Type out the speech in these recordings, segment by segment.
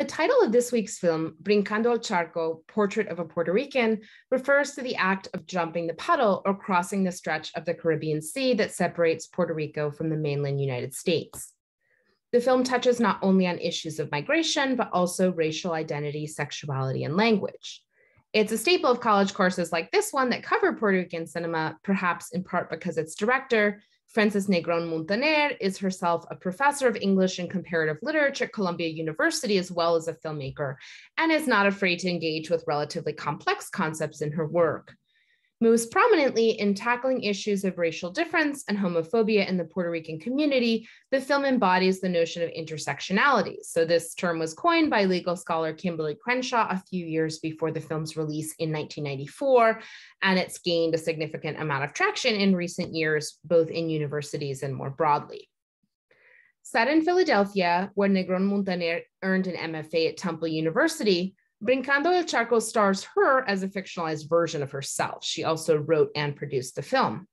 The title of this week's film, Brincando al Charco, Portrait of a Puerto Rican, refers to the act of jumping the puddle or crossing the stretch of the Caribbean Sea that separates Puerto Rico from the mainland United States. The film touches not only on issues of migration, but also racial identity, sexuality, and language. It's a staple of college courses like this one that cover Puerto Rican cinema, perhaps in part because its director, Frances Negron Montaner is herself a professor of English and comparative literature at Columbia University, as well as a filmmaker, and is not afraid to engage with relatively complex concepts in her work most prominently in tackling issues of racial difference and homophobia in the Puerto Rican community, the film embodies the notion of intersectionality. So, this term was coined by legal scholar Kimberly Crenshaw a few years before the film's release in 1994, and it's gained a significant amount of traction in recent years, both in universities and more broadly. Set in Philadelphia, where Negron Montaner earned an MFA at Temple University, Brincando el Charco stars her as a fictionalized version of herself. She also wrote and produced the film.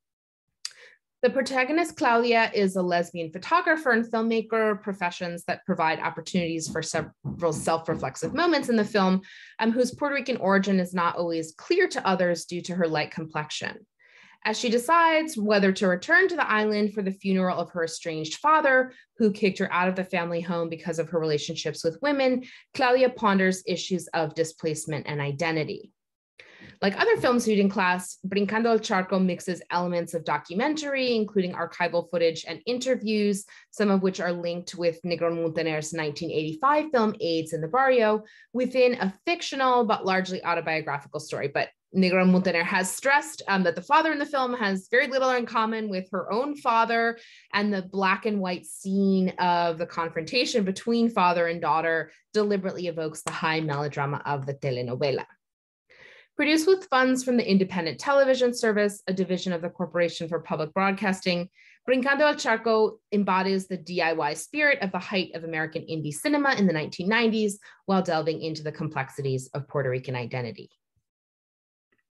The protagonist, Claudia, is a lesbian photographer and filmmaker, professions that provide opportunities for several self reflexive moments in the film, um, whose Puerto Rican origin is not always clear to others due to her light complexion as she decides whether to return to the island for the funeral of her estranged father, who kicked her out of the family home because of her relationships with women, Claudia ponders issues of displacement and identity. Like other films viewed in class, Brincando el Charco mixes elements of documentary, including archival footage and interviews, some of which are linked with Negron Montaner's 1985 film Aids in the Barrio, within a fictional but largely autobiographical story. But Negra Montaner has stressed um, that the father in the film has very little in common with her own father, and the black and white scene of the confrontation between father and daughter deliberately evokes the high melodrama of the telenovela. Produced with funds from the Independent Television Service, a division of the Corporation for Public Broadcasting, Brincando al Charco embodies the DIY spirit of the height of American indie cinema in the 1990s while delving into the complexities of Puerto Rican identity.